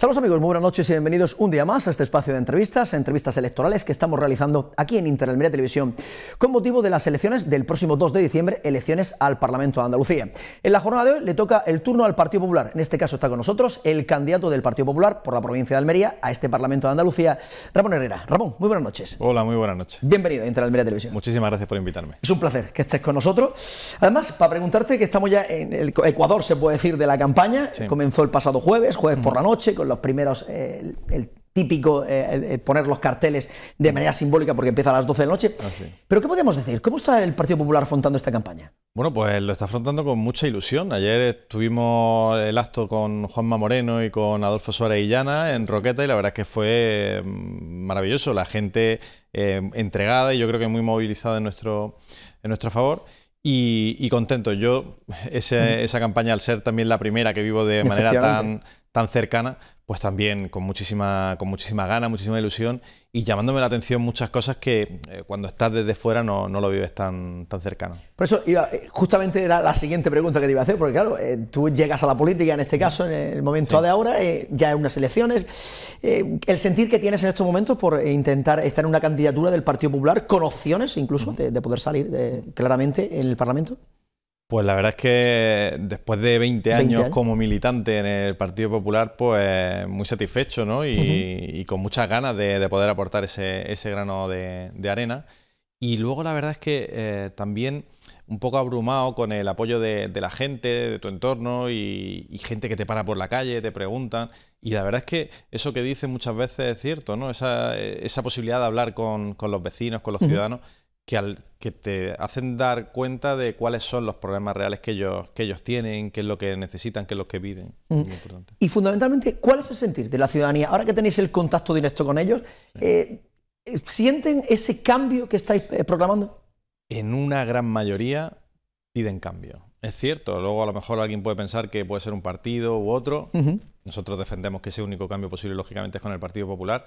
Saludos amigos, muy buenas noches y bienvenidos un día más a este espacio de entrevistas, entrevistas electorales que estamos realizando aquí en Interalmería Televisión con motivo de las elecciones del próximo 2 de diciembre, elecciones al Parlamento de Andalucía. En la jornada de hoy le toca el turno al Partido Popular. En este caso está con nosotros el candidato del Partido Popular por la provincia de Almería a este Parlamento de Andalucía, Ramón Herrera. Ramón, muy buenas noches. Hola, muy buenas noches. Bienvenido a Interalmería Televisión. Muchísimas gracias por invitarme. Es un placer que estés con nosotros. Además, para preguntarte que estamos ya en el Ecuador, se puede decir, de la campaña. Comenzó el pasado jueves, jueves por la noche, con los primeros, eh, el, típico eh, el, poner los carteles de manera simbólica porque empieza a las 12 de la noche. Ah, Pero ¿qué podemos decir? ¿Cómo está el Partido Popular afrontando esta campaña? Bueno, pues lo está afrontando con mucha ilusión. Ayer tuvimos el acto con Juanma Moreno y con Adolfo Suárez Illana en Roqueta y la verdad es que fue mm, maravilloso. La gente eh, entregada y yo creo que muy movilizada en nuestro, en nuestro favor. Y, contento. Yo, esa campaña, al ser también la primera que vivo de manera tan, tan cercana, pues también con muchísima, con muchísima gana, muchísima ilusión y llamándome la atención muchas cosas que eh, cuando estás desde fuera no, lo vives tan, tan cercano. Por eso, iba, eh, justamente era la siguiente pregunta que te iba a hacer, porque claro, eh, tú llegas a la política en este caso, en el momento de ahora, ya en unas elecciones, el sentir que tienes en estos momentos por intentar estar en una candidatura del Partido Popular, con opciones incluso de, poder salir claramente en el Parlamento. Pues la verdad es que después de 20 años, como militante en el Partido Popular, pues muy satisfecho, ¿no? Y, con muchas ganas de, poder aportar ese, grano de, arena. Y luego la verdad es que eh, también un poco abrumado con el apoyo de, la gente, de tu entorno y, gente que te para por la calle, te preguntan. Y la verdad es que eso que dicen muchas veces es cierto, ¿no? Esa, eh, esa posibilidad de hablar con, los vecinos, con los ciudadanos, que, te hacen dar cuenta de cuáles son los problemas reales que ellos, que ellos tienen, qué es lo que necesitan, qué es lo que piden. Mm. Y fundamentalmente, ¿cuál es el sentir de la ciudadanía? Ahora que tenéis el contacto directo con ellos, eh, ¿sienten ese cambio que estáis eh, proclamando? En una gran mayoría piden cambio. Es cierto, luego a lo mejor alguien puede pensar que puede ser un partido u otro. Nosotros defendemos que ese único cambio posible, lógicamente, es con el Partido Popular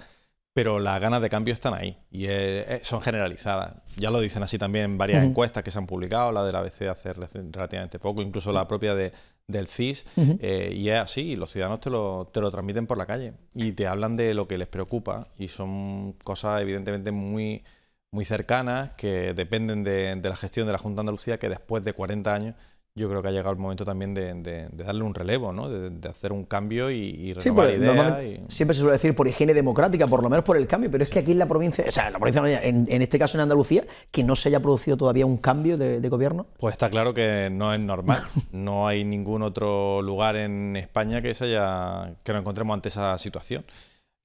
pero las ganas de cambio están ahí y eh, eh, son generalizadas. Ya lo dicen así también varias encuestas que se han publicado, la de la ABC hace relativamente poco, incluso la propia de, del CIS, eh, y es así, los ciudadanos te lo, te lo transmiten por la calle y te hablan de lo que les preocupa y son cosas evidentemente muy, muy cercanas que dependen de, de la gestión de la Junta de Andalucía que después de 40 años yo creo que ha llegado el momento también de, darle un relevo, ¿no? de, hacer un cambio y, y sí, idea Siempre se suele decir por higiene democrática, por lo menos por el cambio, pero es que aquí en la provincia, en este caso en Andalucía, que no se haya producido todavía un cambio de, gobierno. Pues está claro que no es normal. no hay ningún otro lugar en España que se haya que nos encontremos ante esa situación.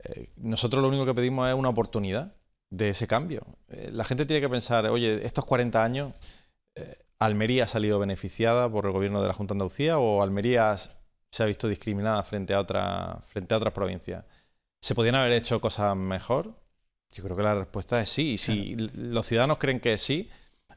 Eh, nosotros lo único que pedimos es una oportunidad de ese cambio. Eh, la gente tiene que pensar, oye, estos 40 años eh, ¿Almería ha salido beneficiada por el gobierno de la Junta de Andalucía o Almería se ha visto discriminada frente a, otras provincias? ¿Se podían haber hecho cosas mejor? Yo creo que la respuesta es sí. Y si los ciudadanos creen que sí,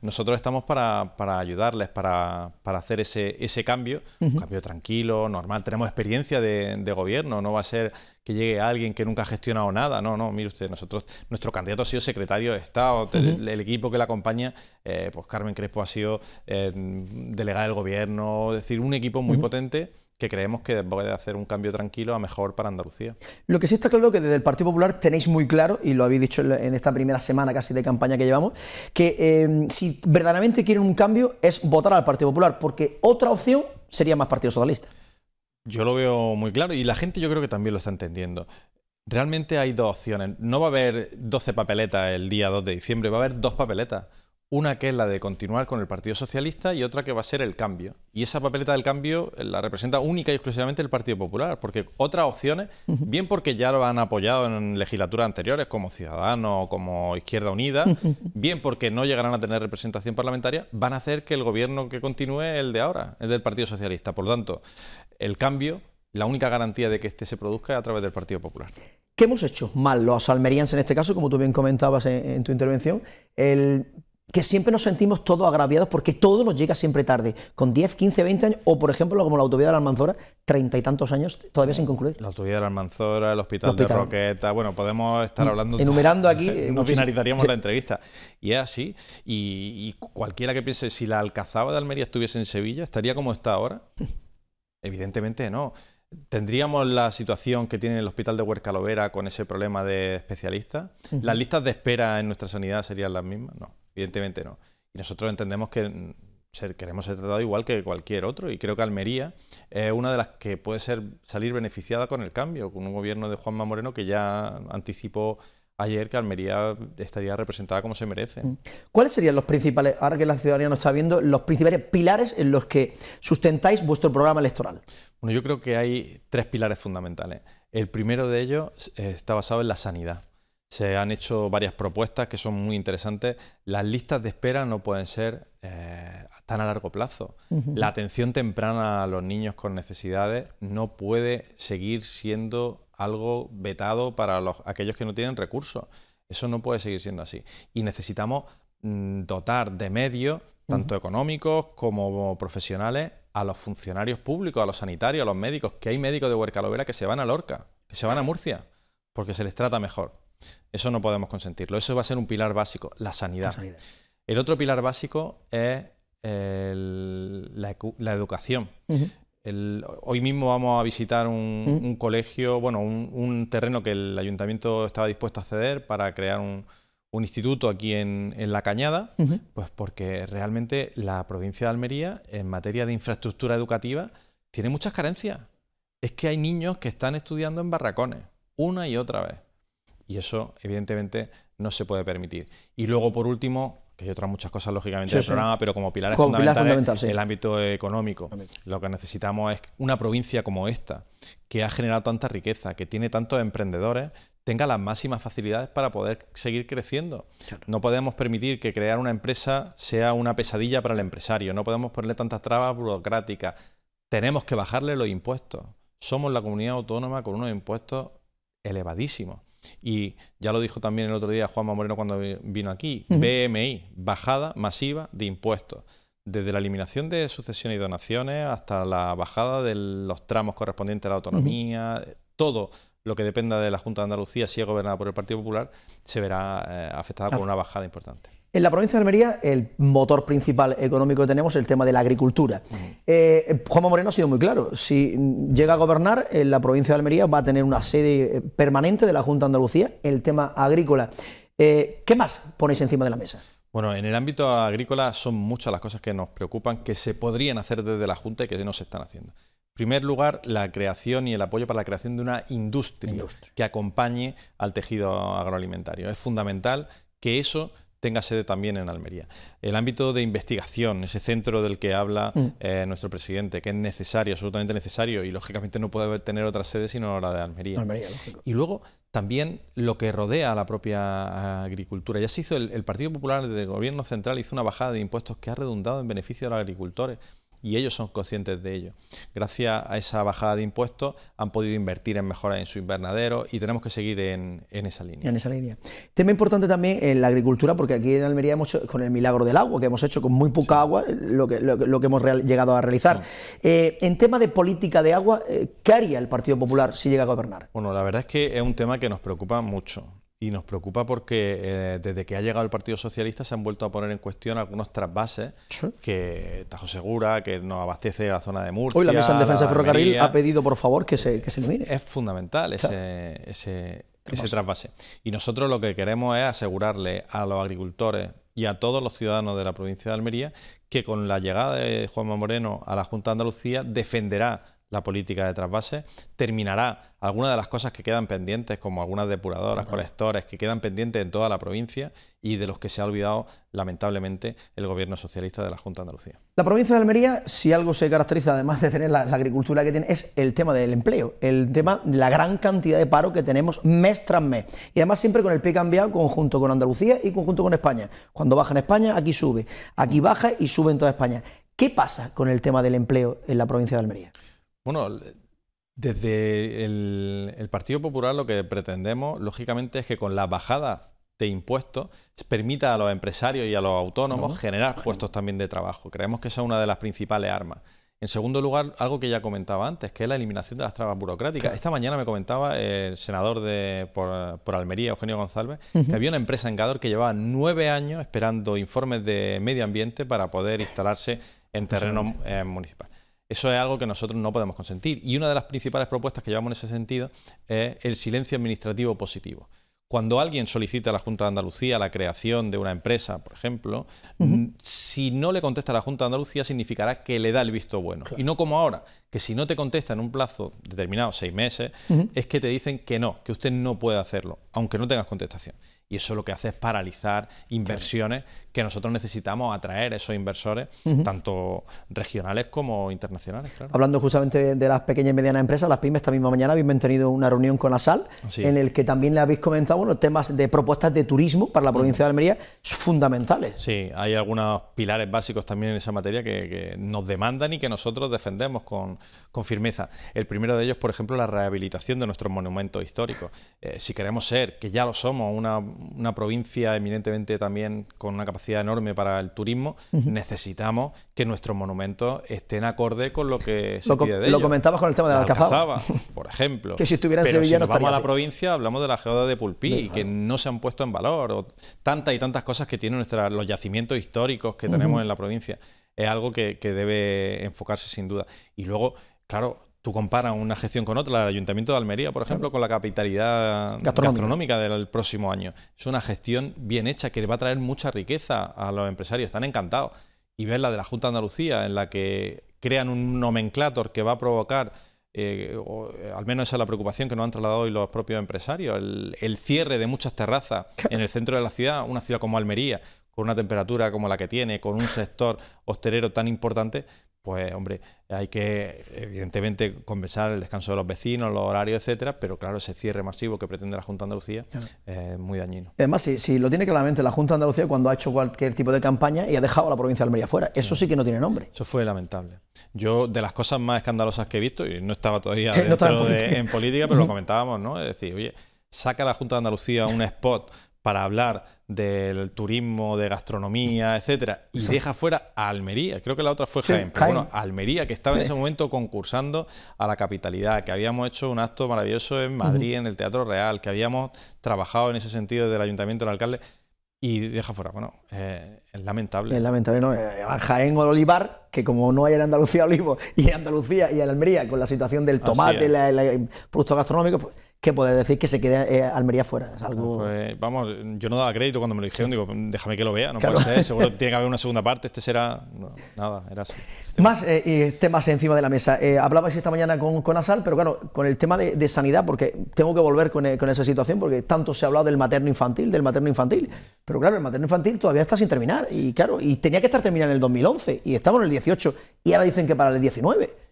nosotros estamos para, para ayudarles, para, hacer ese, ese cambio, un cambio tranquilo, normal. Tenemos experiencia de, gobierno, no va a ser que llegue alguien que nunca ha gestionado nada. No, no, mire usted, nosotros, nuestro candidato ha sido secretario de Estado, el, equipo que le acompaña, eh, pues Carmen Crespo ha sido eh, delegada del gobierno, es decir, un equipo muy potente que creemos que puede hacer un cambio tranquilo a mejor para Andalucía. Lo que sí está claro es que desde el Partido Popular tenéis muy claro, y lo habéis dicho en esta primera semana casi de campaña que llevamos, que em, si verdaderamente quieren un cambio es votar al Partido Popular, porque otra opción sería más Partido Socialista. Yo lo veo muy claro y la gente yo creo que también lo está entendiendo. Realmente hay dos opciones. No va a haber 12 papeletas el día 2 de diciembre, va a haber dos papeletas. Una que es la de continuar con el Partido Socialista y otra que va a ser el cambio. Y esa papeleta del cambio la representa única y exclusivamente el Partido Popular, porque otras opciones, bien porque ya lo han apoyado en legislaturas anteriores, como Ciudadanos o como Izquierda Unida, bien porque no llegarán a tener representación parlamentaria, van a hacer que el gobierno que continúe el de ahora, el del Partido Socialista. Por lo tanto, el cambio, la única garantía de que este se produzca es a través del Partido Popular. ¿Qué hemos hecho mal los almerienses en este caso, como tú bien comentabas en, en tu intervención? El que siempre nos sentimos todos agraviados porque todo nos llega siempre tarde, con 10, 15, 20 años, o por ejemplo, como la autovía de la Almanzora, treinta y tantos años todavía sin concluir. La autovía de la Almanzora, el hospital, de Roqueta, bueno, podemos estar mm, hablando... Enumerando aquí... Eh, no finalizaríamos la entrevista. Y es así, y, cualquiera que piense, si la Alcazaba de Almería estuviese en Sevilla, ¿estaría como está ahora? Evidentemente no. ¿Tendríamos la situación que tiene el hospital de Lovera con ese problema de especialistas? ¿Las listas de espera en nuestra sanidad serían las mismas? No evidentemente no. Y nosotros entendemos que queremos ser tratados igual que cualquier otro y creo que Almería es una de las que puede ser salir beneficiada con el cambio, con un gobierno de Juanma Moreno que ya anticipó ayer que Almería estaría representada como se merece. Mm. ¿Cuáles serían los principales, ahora que la ciudadanía nos está viendo, los principales pilares en los que sustentáis vuestro programa electoral? Bueno, yo creo que hay tres pilares fundamentales. El primero de ellos eh, está basado en la sanidad. Se han hecho varias propuestas que son muy interesantes. Las listas de espera no pueden ser eh, tan a largo plazo. La atención temprana a los niños con necesidades no puede seguir siendo algo vetado para los, aquellos que no tienen recursos. Eso no puede seguir siendo así. Y necesitamos mm, dotar de medios, tanto económicos como profesionales, a los funcionarios públicos, a los sanitarios, a los médicos, que hay médicos de Huercalovera que se van a Lorca, que se van a Murcia, porque se les trata mejor. Eso no podemos consentirlo. Eso va a ser un pilar básico, la sanidad. El otro pilar básico es la, educación. hoy mismo vamos a visitar un, colegio, bueno, un, terreno que el ayuntamiento estaba dispuesto a ceder para crear un, instituto aquí en, La Cañada, pues porque realmente la provincia de Almería, en materia de infraestructura educativa, tiene muchas carencias. Es que hay niños que están estudiando en barracones, una y otra vez. Y eso, evidentemente, no se puede permitir. Y luego, por último, que hay otras muchas cosas, lógicamente, en del programa, pero como pilares pilar fundamental, eh, el ámbito económico. Lo que necesitamos es una provincia como esta, que ha generado tanta riqueza, que tiene tantos emprendedores, tenga las máximas facilidades para poder seguir creciendo. No podemos permitir que crear una empresa sea una pesadilla para el empresario, no podemos ponerle tantas trabas burocráticas. Tenemos que bajarle los impuestos. Somos la comunidad autónoma con unos impuestos elevadísimos. Y ya lo dijo también el otro día Juanma Moreno cuando vino aquí, BMI, bajada masiva de impuestos. Desde la eliminación de sucesiones y donaciones hasta la bajada de los tramos correspondientes a la autonomía, eh, todo lo que dependa de la Junta de Andalucía, si es gobernada por el Partido Popular, se verá eh, afectada por una bajada importante. En la provincia de Almería, el motor principal económico que tenemos es el tema de la agricultura. Eh, Juanma Moreno ha sido muy claro. Si llega a gobernar, en la provincia de Almería va a tener una sede eh, permanente de la Junta de Andalucía, el tema agrícola. Eh, ¿Qué más ponéis encima de la mesa? Bueno, en el ámbito agrícola son muchas las cosas que nos preocupan, que se podrían hacer desde la Junta y que no se están haciendo. En primer lugar, la creación y el apoyo para la creación de una industria. que acompañe al tejido agroalimentario. Es fundamental que eso tenga sede también en Almería. El ámbito de investigación, ese centro del que habla mm. eh, nuestro presidente, que es necesario, absolutamente necesario, y lógicamente no puede tener otra sede sino la de Almería. y luego también lo que rodea a la propia agricultura. Ya se hizo el, Partido Popular del Gobierno Central hizo una bajada de impuestos que ha redundado en beneficio de los agricultores y ellos son conscientes de ello. Gracias a esa bajada de impuestos han podido invertir en mejoras en su invernadero y tenemos que seguir en, esa línea. En esa línea. Tema importante también en la agricultura, porque aquí en Almería hemos hecho, con el milagro del agua, que hemos hecho con muy poca agua, lo que, lo, que hemos llegado a realizar. Eh, en tema de política de agua, eh, ¿qué haría el Partido Popular si llega a gobernar? Bueno, la verdad es que es un tema que nos preocupa mucho y nos preocupa porque eh, desde que ha llegado el Partido Socialista se han vuelto a poner en cuestión algunos trasvases que Tajo Segura, que nos abastece la zona de Murcia. Hoy la Mesa de Defensa de Ferrocarril ha pedido, por favor, que se, que se elimine. Es fundamental ese, ese, ese trasvase. Y nosotros lo que queremos es asegurarle a los agricultores y a todos los ciudadanos de la provincia de Almería que con la llegada de Juanma Moreno a la Junta de Andalucía defenderá la política de trasvase, terminará algunas de las cosas que quedan pendientes, como algunas depuradoras, colectores, que quedan pendientes en toda la provincia y de los que se ha olvidado, lamentablemente, el gobierno socialista de la Junta de Andalucía. La provincia de Almería, si algo se caracteriza, además de tener la, la agricultura que tiene, es el tema del empleo, el tema de la gran cantidad de paro que tenemos mes tras mes. Y además siempre con el pie cambiado, conjunto con Andalucía y conjunto con España. Cuando baja en España, aquí sube, aquí baja y sube en toda España. ¿Qué pasa con el tema del empleo en la provincia de Almería? Bueno, desde el, Partido Popular lo que pretendemos, lógicamente, es que con la bajada de impuestos permita a los empresarios y a los autónomos generar puestos también de trabajo. Creemos que esa es una de las principales armas. En segundo lugar, algo que ya comentaba antes, que es la eliminación de las trabas burocráticas. Esta mañana me comentaba el senador de, por, Almería, Eugenio González, que había una empresa en Gador que llevaba nueve años esperando informes de medio ambiente para poder instalarse en terreno eh, municipal. Eso es algo que nosotros no podemos consentir. Y una de las principales propuestas que llevamos en ese sentido es el silencio administrativo positivo. Cuando alguien solicita a la Junta de Andalucía la creación de una empresa, por ejemplo, si no le contesta a la Junta de Andalucía significará que le da el visto bueno. Y no como ahora, que si no te contestan en un plazo determinado, seis meses, es que te dicen que no, que usted no puede hacerlo, aunque no tengas contestación. Y eso lo que hace es paralizar inversiones que nosotros necesitamos atraer esos inversores, tanto regionales como internacionales. Hablando justamente de las pequeñas y medianas empresas, las pymes, esta misma mañana habéis mantenido una reunión con ASAL, en el que también le habéis comentado bueno, temas de propuestas de turismo para la provincia de Almería fundamentales. Sí, hay algunos pilares básicos también en esa materia que nos demandan y que nosotros defendemos con, con firmeza. El primero de ellos, por ejemplo, la rehabilitación de nuestros monumentos históricos. Eh, si queremos ser, que ya lo somos, una, provincia eminentemente también con una capacidad enorme para el turismo, necesitamos que nuestros monumentos estén acorde con lo que se lo, pide Lo comentabas con el tema de la, por ejemplo. que si estuviera en Sevilla no vamos a la provincia, hablamos de la geoda de Pulpí, que no se han puesto en valor, o tantas y tantas cosas que tienen nuestra, los yacimientos históricos que tenemos en la provincia es algo que, debe enfocarse sin duda. Y luego, claro, tú comparas una gestión con otra, el Ayuntamiento de Almería, por ejemplo, con la capitalidad gastronómica. del próximo año. Es una gestión bien hecha que va a traer mucha riqueza a los empresarios, están encantados. Y ver la de la Junta de Andalucía, en la que crean un nomenclator que va a provocar, eh, eh, al menos esa es la preocupación que nos han trasladado hoy los propios empresarios, el, el cierre de muchas terrazas en el centro de la ciudad, una ciudad como Almería, con una temperatura como la que tiene, con un sector hostelero tan importante, pues hombre, hay que evidentemente conversar el descanso de los vecinos, los horarios, etcétera, pero claro, ese cierre masivo que pretende la Junta de Andalucía es muy dañino. Además, si, si, lo tiene claramente la Junta de Andalucía cuando ha hecho cualquier tipo de campaña y ha dejado a la provincia de Almería fuera, eso sí, que no tiene nombre. Eso fue lamentable. Yo, de las cosas más escandalosas que he visto, y no estaba todavía en, política. pero lo comentábamos, ¿no? Es decir, oye, saca la Junta de Andalucía un spot para hablar del turismo, de gastronomía, etcétera, y deja fuera a Almería. Creo que la otra fue Jaén, pero bueno, Almería, que estaba en ese momento concursando a la capitalidad, que habíamos hecho un acto maravilloso en Madrid, en el Teatro Real, que habíamos trabajado en ese sentido desde el ayuntamiento, del alcalde, y deja fuera. Bueno, eh, es lamentable. Es lamentable, ¿no? Eh, Jaén o olivar, que como no hay en Andalucía olivo, y Andalucía y en Almería, con la situación del tomate, el producto gastronómico. Pues, que poder decir que se quede eh, Almería fuera. algo... vamos, yo no daba crédito cuando me lo dijeron, digo, déjame que lo vea, no puede ser, seguro tiene que haber una segunda parte, este será... nada, era así. Más eh, temas este encima de la mesa. Eh, esta mañana con, con, Asal, pero claro, con el tema de, sanidad, porque tengo que volver con, eh, con, esa situación, porque tanto se ha hablado del materno infantil, del materno infantil, pero claro, el materno infantil todavía está sin terminar, y claro, y tenía que estar terminado en el 2011, y estamos en el 18, y ahora dicen que para el 19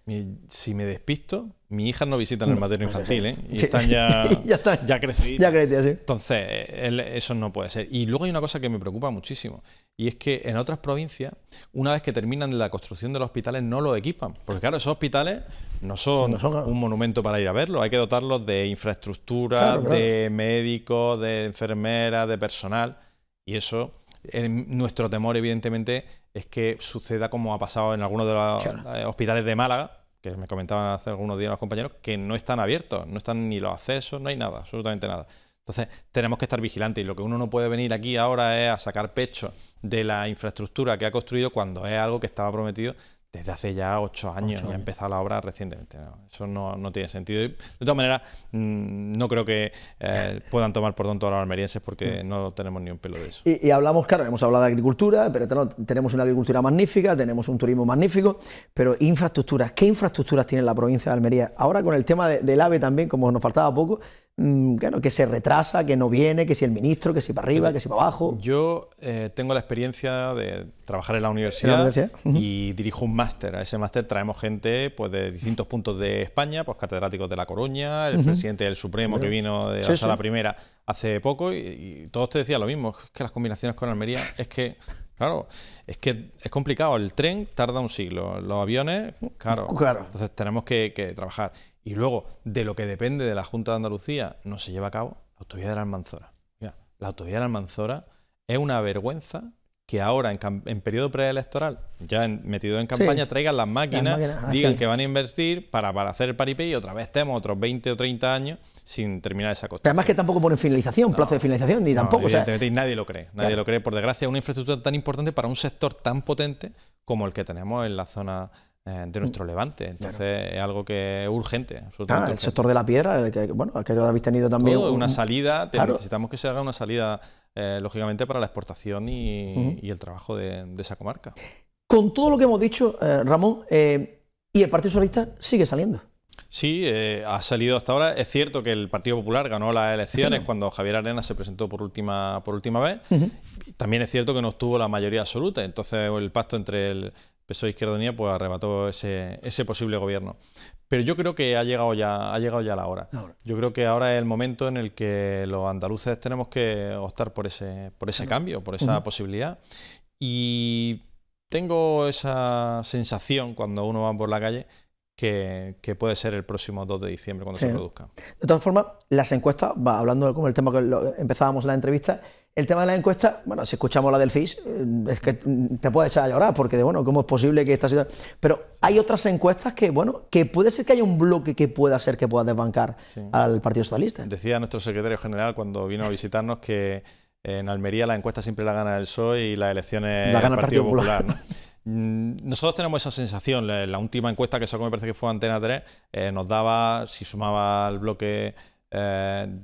si me despisto, mis hijas no visitan el materno pues infantil, ¿eh? Y están ya, ya, crecidas. Entonces, eso no puede ser. Y luego hay una cosa que me preocupa muchísimo, y es que en otras provincias, una vez que terminan la construcción de los hospitales, no los equipan. Porque claro, esos hospitales no son, un monumento para ir a verlos, hay que dotarlos de infraestructura, de médicos, de enfermeras, de personal. Y eso, nuestro temor, evidentemente, es que suceda como ha pasado en algunos de los eh, hospitales de Málaga, que me comentaban hace algunos días los compañeros, que no están abiertos, no están ni los accesos, no hay nada, absolutamente nada. Entonces, tenemos que estar vigilantes y lo que uno no puede venir aquí ahora es a sacar pecho de la infraestructura que ha construido cuando es algo que estaba prometido desde hace ya ocho años ha empezado la obra recientemente. eso no, tiene sentido. de todas maneras, mm, no creo que eh, puedan tomar por tonto a los almerienses porque mm. no tenemos ni un pelo de eso. Y, hablamos, claro, hemos hablado de agricultura, pero tenemos una agricultura magnífica, tenemos un turismo magnífico, pero infraestructuras, ¿qué infraestructuras tiene la provincia de Almería? Ahora con el tema del AVE también, como nos faltaba poco, Mm, que se retrasa, que no viene, que si el ministro, que si para arriba, que si para abajo. Yo eh, tengo la experiencia de trabajar en la universidad, y dirijo un máster. A ese máster traemos gente pues, de distintos puntos de España, pues catedráticos de La Coruña, el presidente del Supremo que vino de la sala primera hace poco, y, todos te decían lo mismo, es que las combinaciones con Almería es que Claro, es que es complicado. El tren tarda un siglo, los aviones, claro. Entonces tenemos que, trabajar. Y luego, de lo que depende de la Junta de Andalucía, no se lleva a cabo la autovía de la Almanzora. la autovía de la Almanzora es una vergüenza que ahora, en, periodo preelectoral, ya metido en campaña, traigan las máquinas, digan que van a invertir para, para hacer el paripé y otra vez tenemos otros 20 o 30 años sin terminar esa costa. además que tampoco ponen finalización, plazo de finalización, ni tampoco. y nadie lo cree, nadie lo cree. Por desgracia, una infraestructura tan importante para un sector tan potente como el que tenemos en la zona eh, de nuestro mm. levante. Entonces es algo que es urgente. el sector de la piedra, el que, bueno, el que habéis tenido también. una salida, necesitamos que se haga una salida, eh, lógicamente, para la exportación y, el trabajo de, esa comarca. Con todo lo que hemos dicho, eh, Ramón, y el Partido Socialista sigue saliendo. Sí, eh, ha salido hasta ahora. Es cierto que el Partido Popular ganó las elecciones cuando Javier Arena se presentó por última, por última vez. También es cierto que no obtuvo la mayoría absoluta. Entonces el pacto entre el PSOE y e Izquierda Unida pues, arrebató ese, ese posible gobierno. Pero yo creo que ha llegado ya, ha llegado ya la hora. Yo creo que ahora es el momento en el que los andaluces tenemos que optar por ese, por ese cambio, por esa posibilidad. Y tengo esa sensación cuando uno va por la calle que, puede ser el próximo 2 de diciembre cuando se produzca. De todas formas, las encuestas, va, hablando como el tema que lo, empezábamos la entrevista, el tema de las encuestas, bueno, si escuchamos la del CIS, eh, es que te puede echar a llorar, porque bueno, ¿cómo es posible que esta situación? Pero hay otras encuestas que, bueno, que puede ser que haya un bloque que pueda ser que pueda desbancar al Partido Socialista. Decía nuestro secretario general cuando vino a visitarnos que en Almería la encuesta siempre la gana el PSOE y las elecciones la gana el Partido, Popular. Popular Mm, nosotros tenemos esa sensación. La, última encuesta que sacó, me parece que fue Antena 3, eh, nos daba, si sumaba al bloque eh,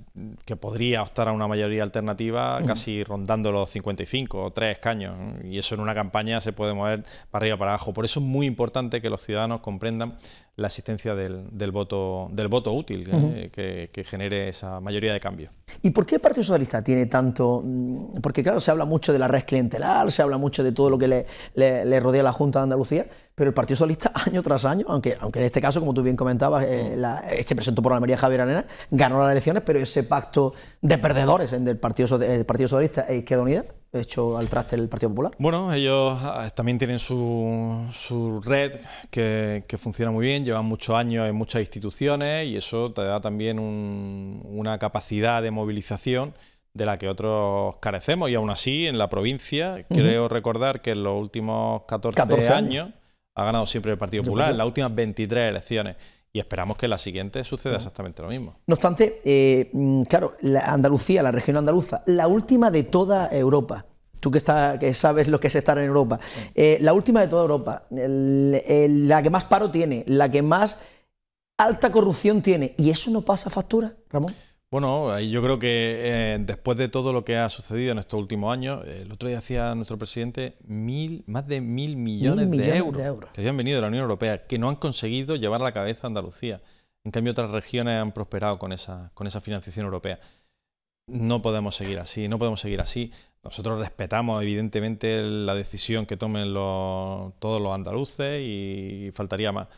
que podría optar a una mayoría alternativa, casi rondando los 55 o 3 escaños. Y eso en una campaña se puede mover para arriba para abajo. Por eso es muy importante que los ciudadanos comprendan la existencia del, del, voto, del voto útil que, genere esa mayoría de cambio. ¿Y por qué el Partido Socialista tiene tanto...? Mm, porque claro, se habla mucho de la red clientelar, se habla mucho de todo lo que le, rodea la Junta de Andalucía, pero el Partido Socialista año tras año, aunque, aunque en este caso, como tú bien comentabas, eh, eh, se presentó por la María Javier Arenas, ganó las elecciones, pero ese pacto de perdedores entre Partido, el Partido Socialista e Izquierda Unida hecho al traste del Partido Popular? Bueno, ellos ah, también tienen su, red que, funciona muy bien, llevan muchos años en muchas instituciones y eso te da también una capacidad de movilización de la que otros carecemos. Y aún así, en la provincia, creo recordar que en los últimos 14, años, ha ganado siempre el Partido Popular, en las últimas 23 elecciones. Y esperamos que en la siguiente suceda exactamente lo mismo. No obstante, eh, mm, claro, la Andalucía, la región andaluza, la última de toda Europa tú que, sabes lo que es estar en Europa. Eh, la última de toda Europa, la que más paro tiene, la que más alta corrupción tiene. ¿Y eso no pasa factura, Ramón? Bueno, yo creo que eh, después de todo lo que ha sucedido en estos últimos años, eh, el otro día decía nuestro presidente mil, más de mil millones, de, euros que habían venido de la Unión Europea, que no han conseguido llevar la cabeza a Andalucía. En cambio, otras regiones han prosperado con esa financiación europea. No podemos seguir así, no podemos seguir así. Nosotros respetamos, evidentemente, la decisión que tomen los, todos los andaluces y faltaría más.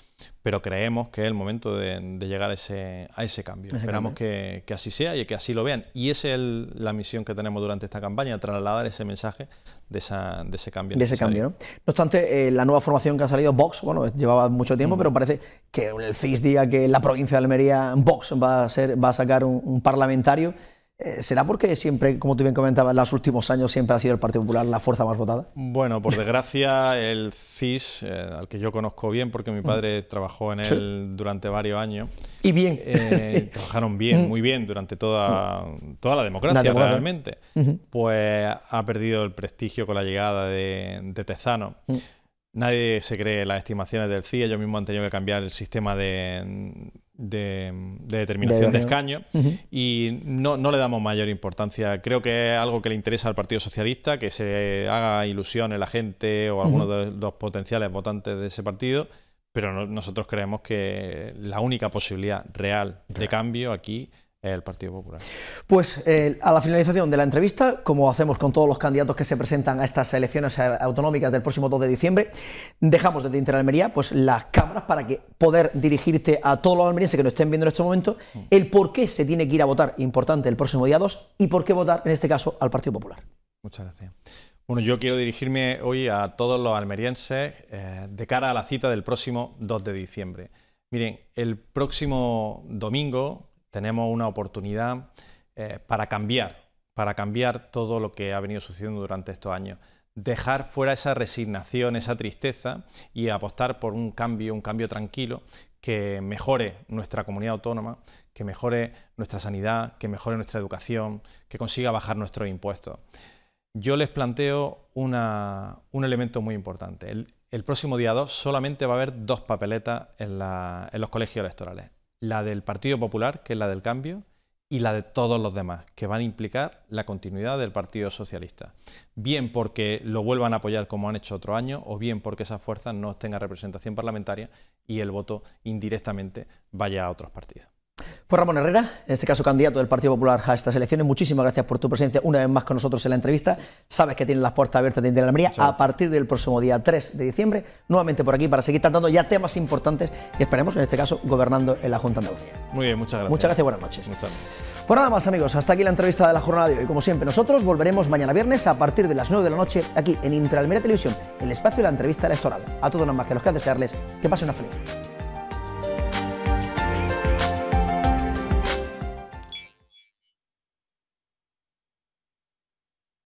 Pero creemos que es el momento de, llegar a ese, a ese cambio. Esperamos Que, así sea y que así lo vean. Y esa es la misión que tenemos durante esta campaña, trasladar ese mensaje de, ese cambio. De ese cambio, ¿no? obstante, eh, la nueva formación que ha salido, Vox, bueno, llevaba mucho tiempo, pero parece que el CIS diga que la provincia de Almería, Vox, va a, ser, va a sacar un parlamentario. Eh, ¿Será porque siempre, como tú bien comentabas, en los últimos años siempre ha sido el Partido Popular la fuerza más votada? Bueno, por desgracia, el CIS, eh, al que yo conozco bien, porque mi mm. padre trabajó en él durante varios años. Y bien. Eh, trabajaron bien, mm. muy bien, durante toda, mm. toda la democracia, realmente. Pues ha perdido el prestigio con la llegada de, Tezano. Nadie se cree las estimaciones del CIS, ellos mismos han tenido que cambiar el sistema de de, determinación de, escaño y no, no, le damos mayor importancia. Creo que es algo que le interesa al Partido Socialista, que se haga ilusión en la gente o algunos de los potenciales votantes de ese partido, pero nosotros creemos que la única posibilidad real. de cambio aquí el Partido Popular. Pues eh, a la finalización de la entrevista, como hacemos con todos los candidatos que se presentan a estas elecciones eh, autonómicas del próximo 2 de diciembre, dejamos desde Interalmería pues, las cámaras para que poder dirigirte a todos los almerienses que nos estén viendo en este momento el por qué se tiene que ir a votar, importante, el próximo día 2 y por qué votar, en este caso, al Partido Popular. Muchas gracias. Bueno, yo quiero dirigirme hoy a todos los almerienses eh, de cara a la cita del próximo 2 de diciembre. Miren, el próximo domingo, tenemos una oportunidad eh, para cambiar, para cambiar todo lo que ha venido sucediendo durante estos años. Dejar fuera esa resignación, esa tristeza y apostar por un cambio, un cambio tranquilo que mejore nuestra comunidad autónoma, que mejore nuestra sanidad, que mejore nuestra educación, que consiga bajar nuestros impuestos. Yo les planteo un elemento muy importante. El, próximo día 2 solamente va a haber dos papeletas en los colegios electorales la del Partido Popular, que es la del cambio, y la de todos los demás, que van a implicar la continuidad del Partido Socialista. Bien porque lo vuelvan a apoyar como han hecho otro año, o bien porque esas fuerzas no tengan representación parlamentaria y el voto indirectamente vaya a otros partidos. Pues Ramón Herrera, en este caso candidato del Partido Popular a estas elecciones, muchísimas gracias por tu presencia una vez más con nosotros en la entrevista. Sabes que tienes las puertas abiertas de Interalmería a partir del próximo día 3 de diciembre, nuevamente por aquí para seguir tratando ya temas importantes y esperemos, en este caso, gobernando en la Junta de Andalucía. Muy bien, muchas gracias. Muchas gracias, buenas noches. Muchas gracias. Pues nada más, amigos, hasta aquí la entrevista de la jornada de hoy. Como siempre, nosotros volveremos mañana viernes a partir de las 9 de la noche aquí en Intra Televisión, el espacio de la entrevista electoral. A todos los más que los que desearles que pase una feliz.